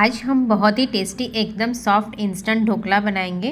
आज हम बहुत ही टेस्टी एकदम सॉफ्ट इंस्टेंट ढोकला बनाएंगे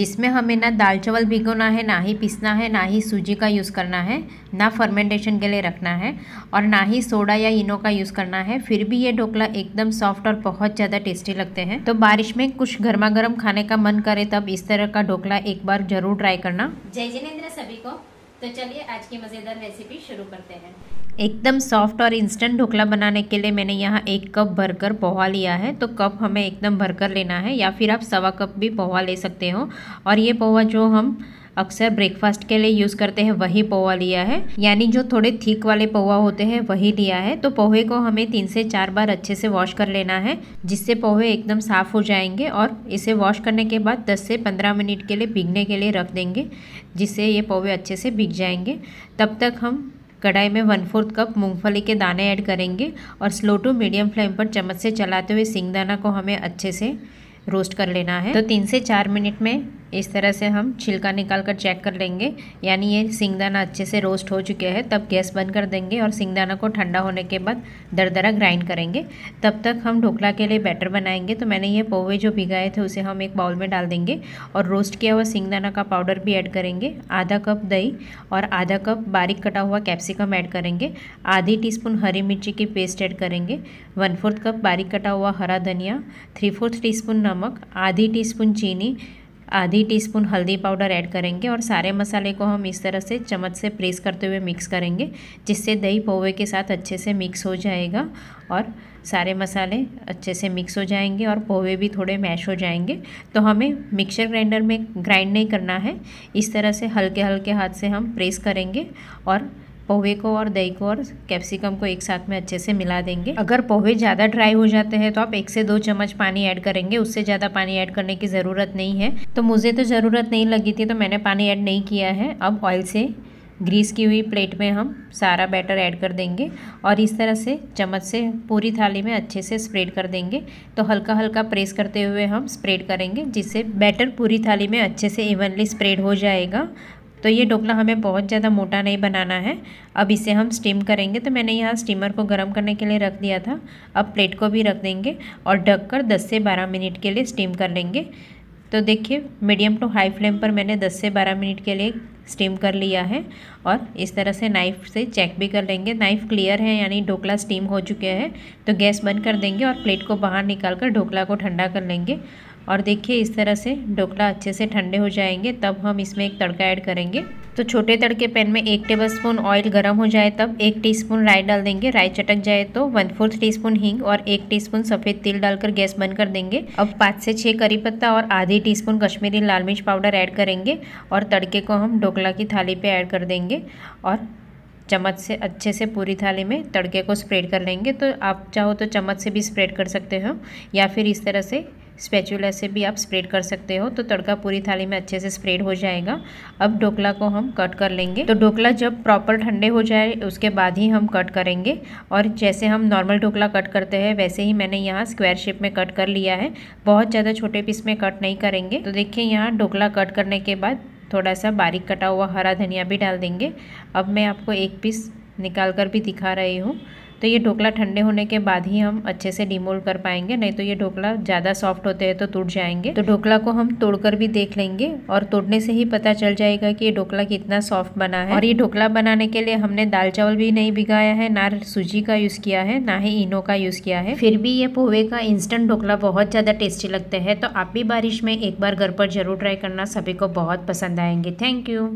जिसमें हमें ना दाल चावल भिगोना है ना ही पीसना है ना ही सूजी का यूज़ करना है ना फर्मेंटेशन के लिए रखना है और ना ही सोडा या इनो का यूज़ करना है फिर भी ये ढोकला एकदम सॉफ्ट और बहुत ज़्यादा टेस्टी लगते हैं तो बारिश में कुछ गर्मा गर्म खाने का मन करे तब इस तरह का ढोकला एक बार ज़रूर ट्राई करना जय जिनेन्द्र सभी को तो चलिए आज की मज़ेदार रेसिपी शुरू करते हैं एकदम सॉफ्ट और इंस्टेंट ढोकला बनाने के लिए मैंने यहाँ एक कप भरकर पोहा लिया है तो कप हमें एकदम भरकर लेना है या फिर आप सवा कप भी पोहा ले सकते हो और ये पोहा जो हम अक्सर ब्रेकफास्ट के लिए यूज़ करते हैं वही पोहा लिया है यानी जो थोड़े थीक वाले पोहा होते हैं वही लिया है तो पोहे को हमें तीन से चार बार अच्छे से वॉश कर लेना है जिससे पोहे एकदम साफ़ हो जाएंगे और इसे वॉश करने के बाद 10 से 15 मिनट के लिए भीगने के लिए रख देंगे जिससे ये पोहे अच्छे से भीग जाएंगे तब तक हम कढ़ाई में वन फोर्थ कप मूंगफली के दाने ऐड करेंगे और स्लो टू मीडियम फ्लेम पर चम्मच से चलाते हुए सिंगदाना को हमें अच्छे से रोस्ट कर लेना है तो तीन से चार मिनट में इस तरह से हम छिलका निकाल कर चेक कर लेंगे यानी ये सिंगदाना अच्छे से रोस्ट हो चुके हैं तब गैस बंद कर देंगे और सिंगदाना को ठंडा होने के बाद दरदरा ग्राइंड करेंगे तब तक हम ढोकला के लिए बैटर बनाएंगे तो मैंने ये पोवे जो भिगाए थे उसे हम एक बाउल में डाल देंगे और रोस्ट किया हुआ सिंगदाना का पाउडर भी ऐड करेंगे आधा कप दही और आधा कप बारीक कटा हुआ कैप्सिकम ऐड करेंगे आधी स्पून हरी मिर्ची की पेस्ट ऐड करेंगे वन फोर्थ कप बारीक कटा हुआ हरा धनिया थ्री फोर्थ स्पून नमक आधी स्पून चीनी आधी टीस्पून हल्दी पाउडर ऐड करेंगे और सारे मसाले को हम इस तरह से चम्मच से प्रेस करते हुए मिक्स करेंगे जिससे दही पोहे के साथ अच्छे से मिक्स हो जाएगा और सारे मसाले अच्छे से मिक्स हो जाएंगे और पोहे भी थोड़े मैश हो जाएंगे तो हमें मिक्सर ग्राइंडर में ग्राइंड नहीं करना है इस तरह से हल्के हल्के हाथ से हम प्रेस करेंगे और पोहे को और दही को और कैप्सिकम को एक साथ में अच्छे से मिला देंगे अगर पोहे ज़्यादा ड्राई हो जाते हैं तो आप एक से दो चम्मच पानी ऐड करेंगे उससे ज़्यादा पानी ऐड करने की ज़रूरत नहीं है तो मुझे तो ज़रूरत नहीं लगी थी तो मैंने पानी ऐड नहीं किया है अब ऑयल से ग्रीस की हुई प्लेट में हम सारा बैटर ऐड कर देंगे और इस तरह से चम्मच से पूरी थाली में अच्छे से स्प्रेड कर देंगे तो हल्का हल्का प्रेस करते हुए हम स्प्रेड करेंगे जिससे बैटर पूरी थाली में अच्छे से इवनली स्प्रेड हो जाएगा तो ये ढोकला हमें बहुत ज़्यादा मोटा नहीं बनाना है अब इसे हम स्टीम करेंगे तो मैंने यहाँ स्टीमर को गर्म करने के लिए रख दिया था अब प्लेट को भी रख देंगे और ढककर 10 से 12 मिनट के लिए स्टीम कर लेंगे तो देखिए मीडियम टू हाई फ्लेम पर मैंने 10 से 12 मिनट के लिए स्टीम कर लिया है और इस तरह से नाइफ से चेक भी कर लेंगे नाइफ क्लियर है यानी ढोकला स्टीम हो चुके हैं तो गैस बंद कर देंगे और प्लेट को बाहर निकाल कर ढोकला को ठंडा कर लेंगे और देखिए इस तरह से ढोकला अच्छे से ठंडे हो जाएंगे तब हम इसमें एक तड़का ऐड करेंगे तो छोटे तड़के पैन में एक टेबल स्पून ऑयल गर्म हो जाए तब एक टीस्पून राई डाल देंगे राई चटक जाए तो वन फोर्थ टी स्पून हींग और एक टीस्पून सफ़ेद तिल डालकर गैस बंद कर देंगे अब पाँच से छः करी पत्ता और आधी टीस्पून कश्मीरी लाल मिर्च पाउडर ऐड करेंगे और तड़के को हम ढोकला की थाली पर ऐड कर देंगे और चम्मच से अच्छे से पूरी थाली में तड़के को स्प्रेड कर लेंगे तो आप चाहो तो चम्मच से भी स्प्रेड कर सकते हो या फिर इस तरह से स्पेचुला से भी आप स्प्रेड कर सकते हो तो तड़का पूरी थाली में अच्छे से स्प्रेड हो जाएगा अब ढोकला को हम कट कर लेंगे तो ढोकला जब प्रॉपर ठंडे हो जाए उसके बाद ही हम कट करेंगे और जैसे हम नॉर्मल ढोकला कट करते हैं वैसे ही मैंने यहाँ स्क्वायर शेप में कट कर लिया है बहुत ज़्यादा छोटे पीस में कट नहीं करेंगे तो देखिए यहाँ ढोकला कट करने के बाद थोड़ा सा बारीक कटा हुआ हरा धनिया भी डाल देंगे अब मैं आपको एक पीस निकाल कर भी दिखा रही हूँ तो ये ढोकला ठंडे होने के बाद ही हम अच्छे से डिमोल्ड कर पाएंगे नहीं तो ये ढोकला ज़्यादा सॉफ्ट होते हैं तो टूट जाएंगे तो ढोकला को हम तोड़कर भी देख लेंगे और तोड़ने से ही पता चल जाएगा कि ये ढोकला कितना सॉफ्ट बना है और ये ढोकला बनाने के लिए हमने दाल चावल भी नहीं भिगाया है ना सूजी का यूज़ किया है ना ही इनो का यूज़ किया है फिर भी ये पोहे का इंस्टेंट ढोकला बहुत ज़्यादा टेस्टी लगते हैं तो आप भी बारिश में एक बार घर पर जरूर ट्राई करना सभी को बहुत पसंद आएंगे थैंक यू